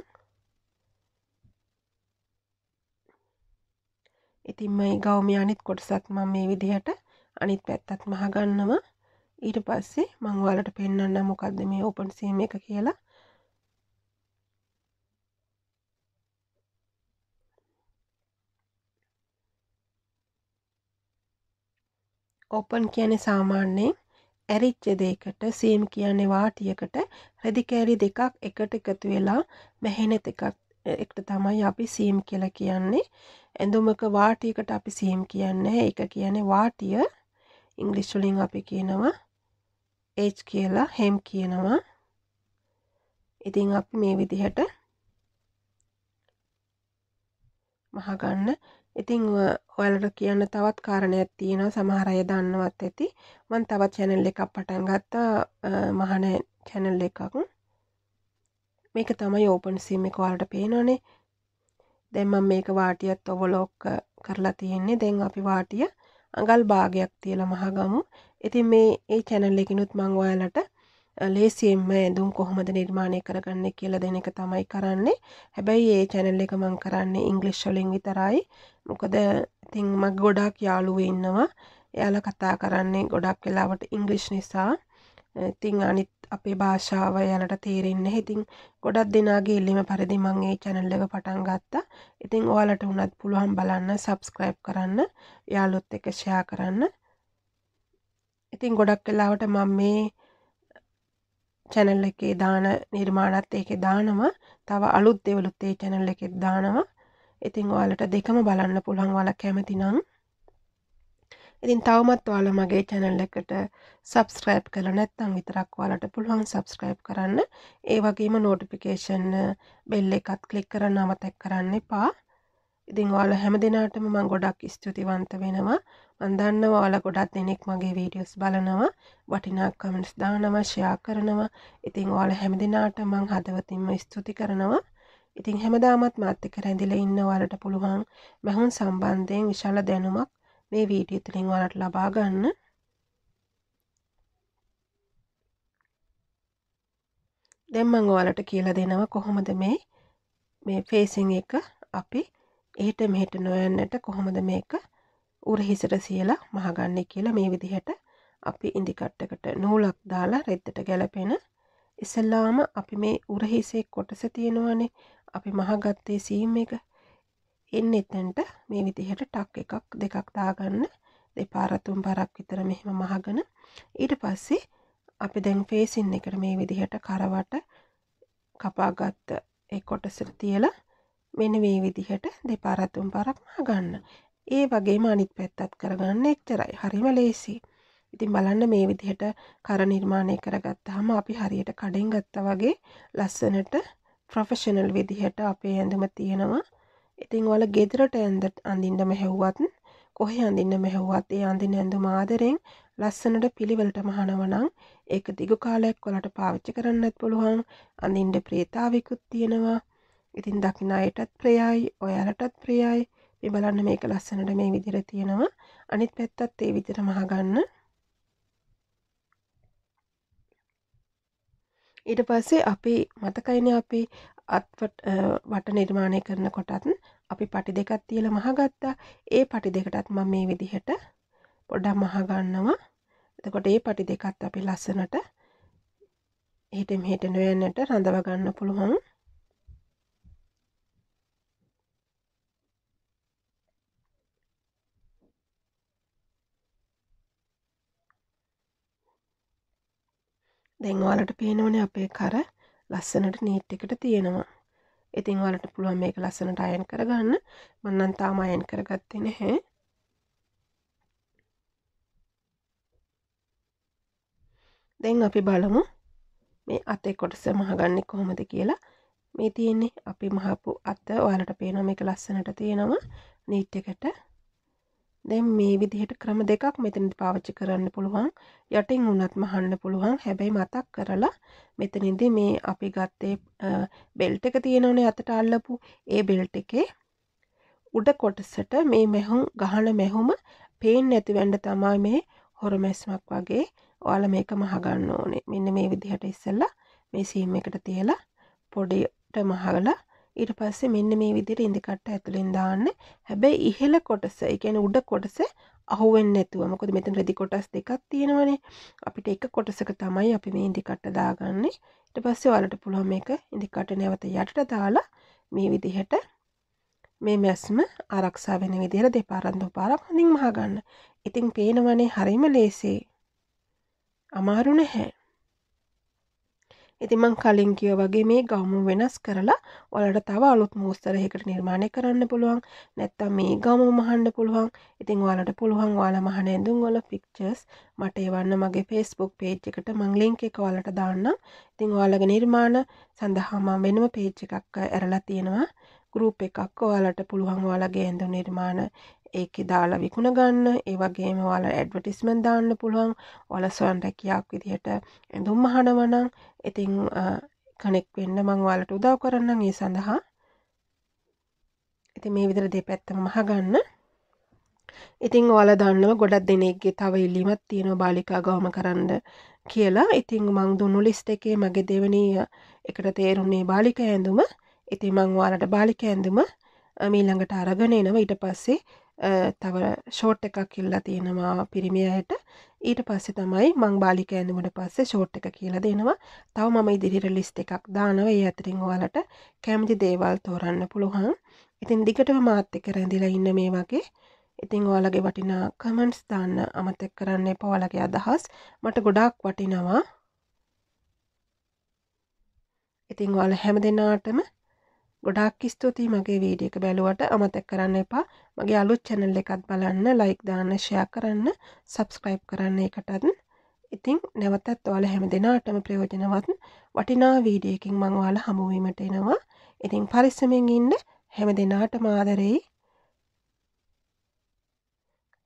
ඉතින් මේ ගෞමි අනිත් කොටසත් මම මේ විදිහට අනිත් පැත්තත් මහගන්නවා ඊට පස්සේ මං ඔයාලට පෙන්වන්න මොකක්ද මේ ඕපන් සීම එක කියලා ඕපන් කියන්නේ සාමාන්‍යයෙන් ඇරිච්ච දෙයකට සීම් කියන්නේ වාටියකට රෙදි කෑලි දෙකක් එකට එකතු වෙලා මැහෙන එකක් එකට තමයි අපි සීම් කියලා කියන්නේ. ඇඳුමක වාටියකට අපි සීම් කියන්නේ. ඒක කියන්නේ වාටිය. ඉංග්‍රීසි වලින් අපි කියනවා H කියලා හෙම් කියනවා. ඉතින් අපි මේ විදිහට මහගන්න. ඉතින් ඔයාලට කියන්න තවත් කාරණයක් තියෙනවා. සමහර අය දන්නවත් ඇති. මම තවත් channel එකක් පටන් ගත්තා මහන channel එකක්. මේක තමයි open sim එක ඔයාලට පේනවනේ. දැන් මම මේක වාටියත් ඔවලොක් කරලා තියෙන්නේ. දැන් අපි වාටිය අඟල් භාගයක් තියලා මහගමු. ඉතින් මේ ඒ චැනල් එකනුත් මං ඔයාලට ලේසියෙන්ම ඇඳුම් කොහොමද නිර්මාණය කරගන්න කියලා දෙන එක තමයි කරන්නේ හැබැයි ඒ චැනල් එක මං කරන්නේ ඉංගලිශ්වලින් විතරයි මොකද ඉතින් මක් ගොඩක් යාළුව ඉන්නවා එයාල කතා කරන්නේ ගොඩක් වෙලාවට ඉංගලිෂ් නිසා ඉතිං අනිත් අපේ භාෂාව යනට තේරෙන්න ඉතිං ගොඩක් දෙනාගේ එල්ලිම පරිදි මං ඒ චැනල් එක පටන් ගත්තා ඉතිං ඔයාලට වුණත් පුළුවන් බලන්න සබස්ක්‍රයිබ් කරන්න යාලුත් එක ෂයා කරන්න ඉතින් ගොඩක් කලාවට මම මේ චැනල් එකේ දාන නිර්මාණත් ඒකේ දානවා තව අලුත් දෙවලුත් ඒ චැනල් එකෙත් දානවා ඉතින් ඔයාලට දෙකම බලන්න පුළුවන් ඔයාලා කැමති නම් ඉතින් තවමත් ඔයාලා මගේ channel එකට subscribe කරලා නැත්නම් විතරක් ඔයාලට පුළුවන් subscribe කරන්න ඒ වගේම notification bell එකත් click කරන්න අමතක කරන්න එපා ඉතින් ඔයාල හැම දෙනාටම මං ගොඩක් ස්තුතිවන්ත වෙනවා මන්දන්න ඔයාල ගොඩක් දෙනෙක් මගේ වීඩියෝස් බලනවා වටිනාක් කමෙන්ට්ස් දානවා ෂයා කරනවා ඉතිං ඔයාල හැම දෙනාට මං හදවතින්ම ස්තුති කරනවා ඉතිං හැමදාමත් මාත්‍යක රැඳිල ඉන්න වලට පුළුවන් මැහුන් සම්බන්ධයෙන් විශාල දැනුමක් මේ වීඩිය තුළින් වලට ලබා ගන්න දෙම්මං ඔයාලට කියලා දෙනවා කොහොමද මේ මේ ෆේසිං එක අපි එහෙට මෙහෙට නොයන්නට කොහොමද මේක උරහිසට සියලා මහගන්නේ කියලා මේ විදිහට අපි ඉදිකට්ටකට නූලක් දාලා රෙද්දට ගැලපෙන ඉස්සල්ලාම අපි මේ උරහිසේ කොටස තියෙනවනේ අපි මහගත්තේ සීම් එක එන්න එතැන්ට මේ විදිහට ටක් එකක් දෙකක් දාගන්න දෙපාරතුම් පරක් විතර මෙහෙම මහගන ඊට පස්සේ අපි දැන් ෆේසින් එකට මේ විදිහට කරවට කපාගත්ත ඒ කොටසට තියලා මෙන්න මේ විදිහට දෙපාර තුන් පාරක් ගන්න. ඒ වගේම අනිත් පැත්තත් කරගන්න එච්චරයි. හරිම ලේසි. ඉතින් බලන්න මේ විදිහට කර නිර්මාණය කරගත්තාම අපි හරියට කඩෙන් ගත්තා වගේ ලස්සනට ප්‍රොෆෙෂනල් විදිහට අපේ ඇඳුම තියෙනවා. ඉතින් ඔයාලා ගෙදරට ඇඳ අඳින්න මෙහෙව්වත් කොහේ අඳින්න මෙහෙව්වත් ඒ අඳින ඇඳුම ආදරෙන් ලස්සනට පිළිවෙලට මහනවනම් ඒක දිගු කාලයක් ඔයාලට පාවිච්චි කරන්නත් පුළුවන්. අඳින්න ප්‍රේතාවිකුත් තියෙනවා. ඉතින් දකින අයටත් ප්‍රියයි ඔයාලටත් ප්‍රියයි මේ බලන්න මේක ලස්සනට මේ විදිර තියෙනවා අනිත් පැත්තත් ඒ විදිර මහගන්න ඊට පස්සේ අපි මතකයින අපි අත්වට වට නිර්මාණය කරන කොටත් අපි පටි දෙකත් තියල මහගත්තා ඒ පටි දෙකටත් මම මේ විදිහට පොඩ්ඩක් මහගන්නවා එතකොට ඒ පටි දෙකත් අපි ලස්සනට හිට මෙහිට නොයන්නට රඳවගන්න පුළුවන් දැන් ඔයාලට පේනවනේ අපේ කර ලස්සනට නීට් එකට තියෙනවා. ඉතින් ඔයාලට පුළුවන් මේක ලස්සනට අයන් කරගන්න. මම නම් තාම අයන් කරගත්තේ නැහැ. දැන් අපි බලමු මේ අතේ කොටස මහගන්නේ කොහොමද කියලා. මේ තියෙන්නේ අපි මහපු අත ඔයාලට පේනවා මේක ලස්සනට තියෙනවා නීට් එකට. දැන් මේ විදිහට ක්‍රම දෙකක් මෙතනදි පාවිච්චි කරන්න පුළුවන් යටින් වුණත් මහන්න පුළුවන් හැබැයි මතක් කරලා මෙතනදි මේ අපි ගත්තේ බෙල්ට් එක තියෙනවනේ අතට අල්ලපු ඒ බෙල්ට් එකේ උඩ කොටසට මේ මෙහුම් ගහන මෙහුම පේන්නේ නැති වෙන්න තමයි මේ හොරමැස්මක් වගේ ඔයාලා මේක මහගන්න ඕනේ මෙන්න මේ විදිහට ඉස්සෙල්ලා මේ සීම් එකට තියලා පොඩිට මහලා ඊට පස්සේ මෙන්න මේ විදිහට ඉඳිකට්ට ඇතුලෙන් දාන්න හැබැයි ඉහළ කොටස ඒ කියන්නේ උඩ කොටස අහුවෙන්නේ නැතුව මොකද මෙතන රෙදි කොටස් දෙකක් තියෙනවනේ අපිට එක කොටසක තමයි අපි මේ ඉඳිකට්ට දාගන්නේ ඊට පස්සේ ඔයාලට පුළුවන් මේක ඉඳිකට්ට නැවත යටට දාලා මේ විදිහට මේ මැස්ම ආරක්ෂා වෙන විදිහට දෙපාරක් දුපාරක් හොඳින් මහගන්න. ඉතින් පේනවනේ හරීම ලේසියි. අමාරු නැහැ. ඉතින් මං කලින් කිය වගේ මේ ගවම වෙනස් කරලා ඔයාලට තව අලුත් මෝස්තරයකට නිර්මාණය කරන්න පුළුවන් නැත්තම් මේ ගවම මහන්න පුළුවන් ඉතින් ඔයාලට පුළුවන් ඔයාලා මහන ඇඳුම් වල පික්චර්ස් මට එවන්න මගේ Facebook page එකට මං link එක ඔයාලට දාන්නම්. ඉතින් ඔයාලගේ නිර්මාණ සඳහා මම වෙනම page එකක් ඇරලා තියෙනවා. ගරුප් එකක් ඔයාලට පුළුවන් ඔයාලගේ ඇඳු නිර්මාණ ඒක දාලා විකුණ ගන්න ඒ වගේම වාල ඇඩවටිස්මන් දාන්න පුළුවන් ඔල සොන් රැකයක් විදිහට ඇඳුම් මහනවනං ඉතිං කනෙක් වෙන්න මංවාලට උදව් කරන්න ඒ සඳහා ඇති මේ විදිර දෙ පැත්තම මහගන්න ඉතිං ඔල දන්නව ගොඩක් දෙනෙක්ගේ තව ඉල්ලිමත් තියෙන බාලිකා ගවම කරන්න කියලා ඉතිං මං දුන්නු ලිස්ට එකේ මගේ දෙවනී එකට තේරුන්නේ බාලික ඇඳුම ඉති මංවාලට බාලික ඇඳුම මීළඟට අරගෙන එනව ඊට පස්සේ තව ෂෝට් එකක් කිල්ලා තියෙනවා පිරිමියයට ඊට පස්සේ තමයි මං බාලික ඇඳුමට පස්සේ ෂෝට් එක කියලා දෙනවා තව මම ඉදිරිට ලිස්ට් එකක් දානවා ඒ අතරින් ඔයාලට කැමති දේවල් තෝරන්න පුළුවන් ඉතින් දිගටම මාත් එක්ක රැඳිලා ඉන්න මේ වගේ ඉතිං ඔයාලගේ වටිනා කමෙන්ට්ස් දාන්න අමතක් කරන්න එපා ඔයාලගේ අදහස් මට ගොඩාක් වටිනවා ඉතිං ඔයාලා හැම දෙනාටම ගොඩක් ස්තුතියි මගේ වීඩිය එක බැලුවට අමතක් කරන්න එපා මගේ අලුත් චැනල් එකත් බලන්න ලයික් දාන්න ෂයා කරන්න සබස්ක්‍රයිබ් කරන්න එකටත් ඉතිං නැවතත් ඔයාල හැම දෙනාටම ප්‍රයෝජනවත් වටිනා වීඩියකින් මංවාල හමුවීමට එනවා ඉතිං පරිස්සමෙන් ඉන්න හැම දෙනාට මාදරෙයි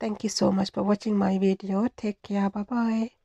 Thank you so much for watching my video. Take care. Bye bye.